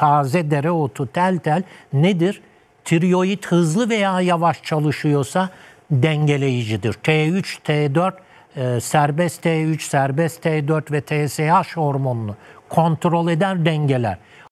taze dereotu tel tel nedir? Tiroid hızlı veya yavaş çalışıyorsa dengeleyicidir. T3, T4, e, serbest T3, serbest T4 ve TSH hormonunu kontrol eden dengeler.